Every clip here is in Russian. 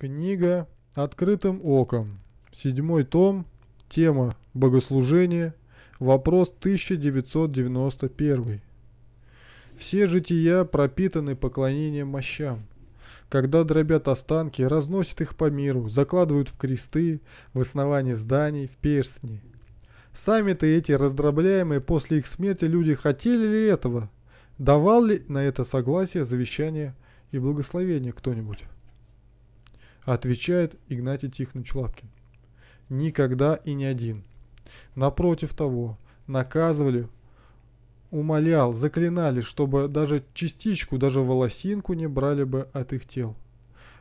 Книга «Открытым оком». Седьмой том. Тема «Богослужение». Вопрос 1991. Все жития пропитаны поклонением мощам. Когда дробят останки, разносят их по миру, закладывают в кресты, в основание зданий, в перстни. Сами-то эти раздробляемые после их смерти люди хотели ли этого? Давал ли на это согласие, завещание и благословение кто-нибудь? отвечает Игнатий Тихонович Лапкин. Никогда и не один. Напротив того, наказывали, умолял, заклинали, чтобы даже частичку, даже волосинку не брали бы от их тел.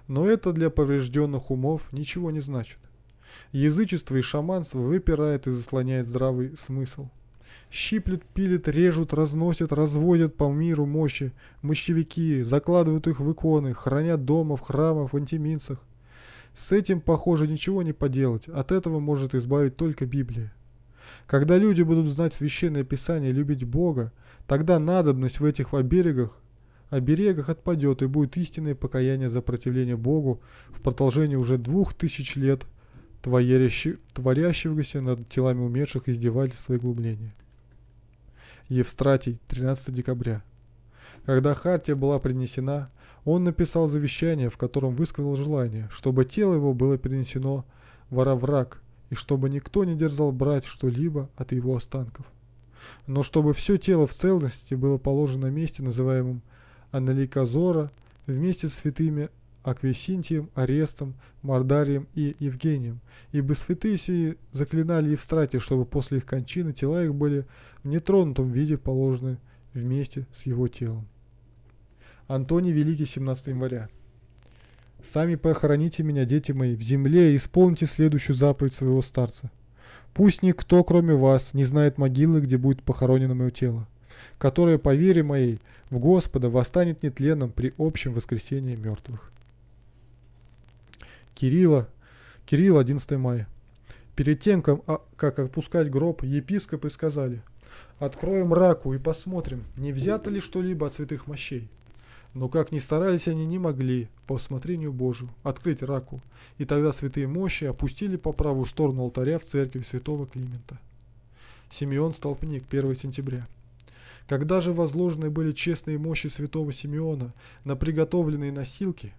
Но это для поврежденных умов ничего не значит. Язычество и шаманство выпирает и заслоняет здравый смысл. Щиплет, пилят, режут, разносят, разводят по миру мощи. Мощевики закладывают их в иконы, хранят дома, в храмах, в антиминцах. С этим, похоже, ничего не поделать, от этого может избавить только Библия. Когда люди будут знать Священное Писание и любить Бога, тогда надобность в этих оберегах, оберегах отпадет и будет истинное покаяние за противление Богу в продолжении уже двух тысяч лет, творящегося над телами умерших издевательства и глумления. Евстратий, 13 декабря когда хартия была принесена, он написал завещание, в котором высказал желание, чтобы тело его было перенесено в Араврак, и чтобы никто не дерзал брать что-либо от его останков. Но чтобы все тело в целости было положено на месте, называемом Аналикозора, вместе с святыми Аквесинтием, Арестом, Мардарием и Евгением, ибо святые сии заклинали Евстрате, чтобы после их кончины тела их были в нетронутом виде положены вместе с его телом. Антоний Великий, 17 января. «Сами похороните меня, дети мои, в земле и исполните следующую заповедь своего старца. Пусть никто, кроме вас, не знает могилы, где будет похоронено мое тело, которое, по вере моей, в Господа восстанет нетленным при общем воскресении мертвых». Кирилла, Кирилл, 11 мая. Перед тем, а, как опускать гроб, епископы сказали – Откроем раку и посмотрим, не взято ли что-либо от святых мощей. Но как ни старались они, не могли, по усмотрению Божию, открыть раку, и тогда святые мощи опустили по правую сторону алтаря в церкви святого Климента. Симеон Столпник, 1 сентября. Когда же возложены были честные мощи святого Симеона на приготовленные носилки,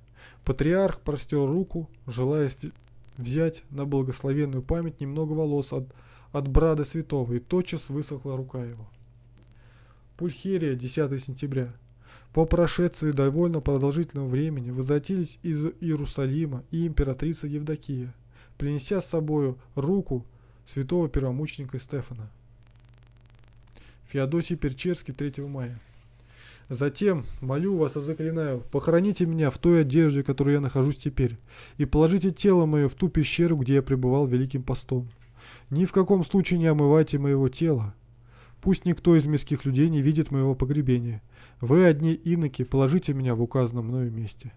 патриарх простер руку, желая взять на благословенную память немного волос от от брада святого, и тотчас высохла рука его. Пульхерия, 10 сентября. По прошествии довольно продолжительного времени возвратились из Иерусалима и императрица Евдокия, принеся с собою руку святого первомученика Стефана. Феодосий Перчерский, 3 мая. Затем, молю вас и заклинаю, похороните меня в той одежде, в которой я нахожусь теперь, и положите тело мое в ту пещеру, где я пребывал великим постом. Ни в каком случае не омывайте моего тела. Пусть никто из мирских людей не видит моего погребения. Вы одни иноки, положите меня в указанном мною месте.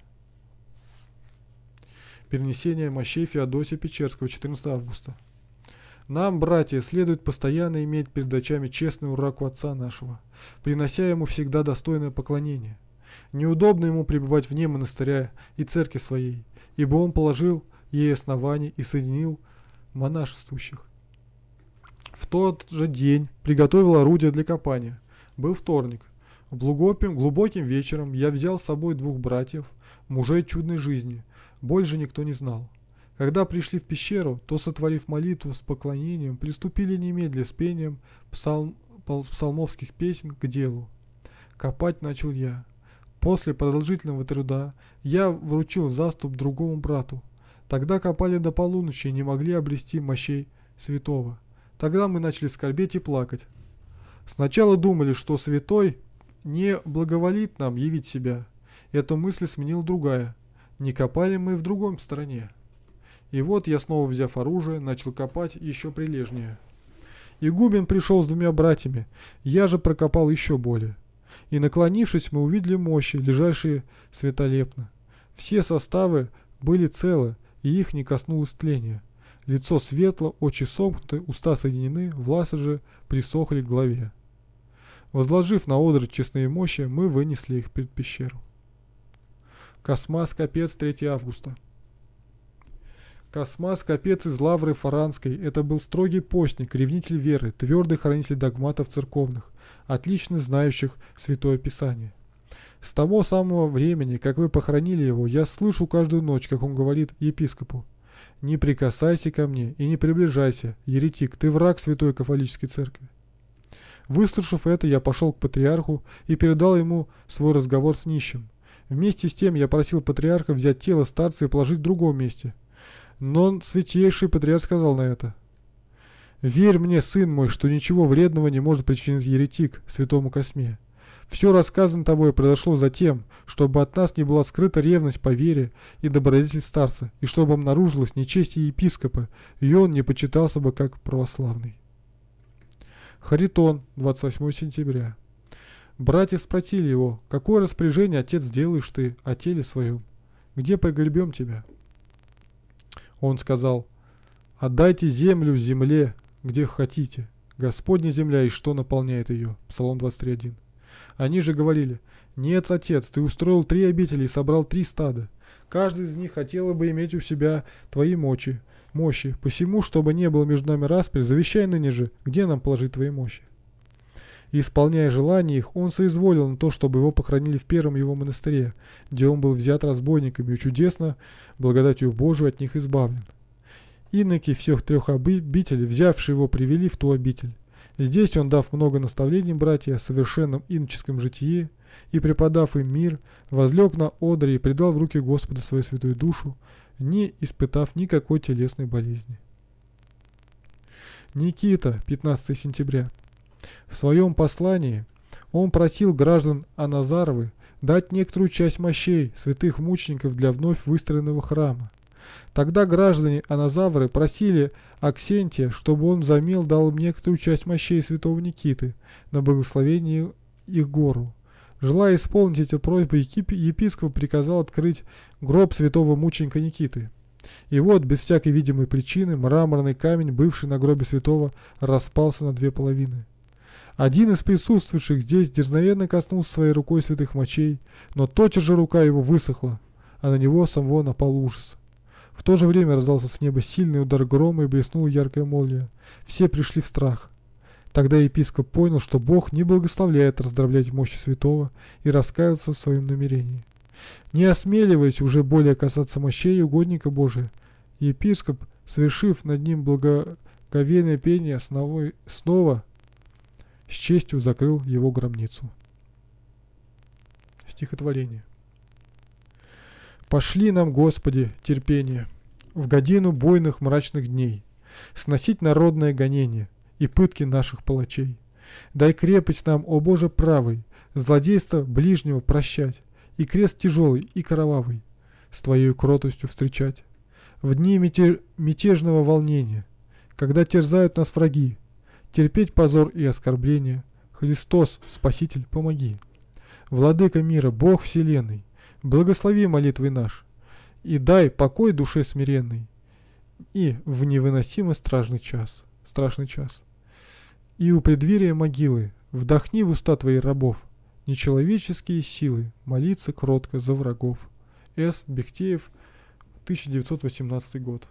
Перенесение мощей Феодосия Печерского, 14 августа. Нам, братья, следует постоянно иметь перед очами честную раку Отца нашего, принося ему всегда достойное поклонение. Неудобно ему пребывать вне монастыря и церкви своей, ибо он положил ей основание и соединил монашествующих. В тот же день приготовил орудие для копания. Был вторник. Глубоким, глубоким вечером я взял с собой двух братьев, мужей чудной жизни. Больше никто не знал. Когда пришли в пещеру, то, сотворив молитву с поклонением, приступили немедля с пением псалм, псалмовских песен к делу. Копать начал я. После продолжительного труда я вручил заступ другому брату. Тогда копали до полуночи и не могли обрести мощей святого. Тогда мы начали скорбеть и плакать. Сначала думали, что святой не благоволит нам явить себя. Эту мысль сменила другая. Не копали мы в другом стороне. И вот я снова, взяв оружие, начал копать еще прилежнее. Игубин пришел с двумя братьями, я же прокопал еще более. И наклонившись, мы увидели мощи, лежащие светолепно. Все составы были целы, и их не коснулось тления. Лицо светло, очи сомкнуты, уста соединены, власы же присохли к голове. Возложив на одр честные мощи, мы вынесли их пред пещеру. Космас Капец, 3 августа. Космас Капец из Лавры Фаранской – это был строгий постник, ревнитель веры, твердый хранитель догматов церковных, отлично знающих Святое Писание. С того самого времени, как вы похоронили его, я слышу каждую ночь, как он говорит епископу – «Не прикасайся ко мне и не приближайся, еретик, ты враг Святой Кафолической Церкви». Выслушав это, я пошел к патриарху и передал ему свой разговор с нищим. Вместе с тем я просил патриарха взять тело старца и положить в другом месте. Но он, святейший патриарх сказал на это. «Верь мне, сын мой, что ничего вредного не может причинить еретик святому Косме. Все рассказано тобой произошло затем, чтобы от нас не была скрыта ревность по вере и добродетель старца, и чтобы обнаружилась нечестие епископа, и он не почитался бы как православный. Харитон, 28 сентября. Братья спросили его, какое распоряжение, отец, делаешь ты о теле своем? Где погребем тебя? Он сказал, отдайте землю земле, где хотите. Господня земля и что наполняет ее. Псалом 23.1. Они же говорили, «Нет, отец, ты устроил три обители и собрал три стада. Каждый из них хотел бы иметь у себя твои мочи, мощи, посему, чтобы не было между нами распри, завещай ныне же, где нам положить твои мощи». И исполняя желания их, он соизволил на то, чтобы его похоронили в первом его монастыре, где он был взят разбойниками и чудесно, благодатью Божию, от них избавлен. Иноки всех трех обителей, взявшие его, привели в ту обитель. Здесь он, дав много наставлений братья о совершенном иноческом житии, и, преподав им мир, возлег на одре и предал в руки Господа свою святую душу, не испытав никакой телесной болезни. Никита, 15 сентября. В своем послании он просил граждан Аназаровы дать некоторую часть мощей святых мучеников для вновь выстроенного храма. Тогда граждане Аназавры просили Аксентия, чтобы он взамен дал им некоторую часть мощей святого Никиты на благословение их гору. Желая исполнить эти просьбы, епископ приказал открыть гроб святого мученика Никиты. И вот, без всякой видимой причины, мраморный камень, бывший на гробе святого, распался на две половины. Один из присутствующих здесь дерзновенно коснулся своей рукой святых мочей, но тотчас же рука его высохла, а на него самого напал ужас. В то же время раздался с неба сильный удар грома и блеснула яркая молния. Все пришли в страх. Тогда епископ понял, что Бог не благословляет раздравлять мощи святого и раскаялся в своем намерении. Не осмеливаясь уже более касаться мощей угодника Божия, епископ, совершив над ним благоговейное пение, снова с честью закрыл его гробницу. Стихотворение. Пошли нам, Господи, терпение, в годину бойных мрачных дней, сносить народное гонение и пытки наших палачей. Дай крепость нам, о Боже, правый, злодейство ближнего прощать, и крест тяжелый и кровавый с Твоей кротостью встречать. В дни мятежного волнения, когда терзают нас враги, терпеть позор и оскорбление, Христос, Спаситель, помоги. Владыка мира, Бог Вселенной, Благослови молитвы наш, и дай покой душе смиренной, и в невыносимо страшный час, страшный час. И у преддверия могилы вдохни в уста твоих рабов нечеловеческие силы молиться кротко за врагов. С. Бехтеев, 1918 год.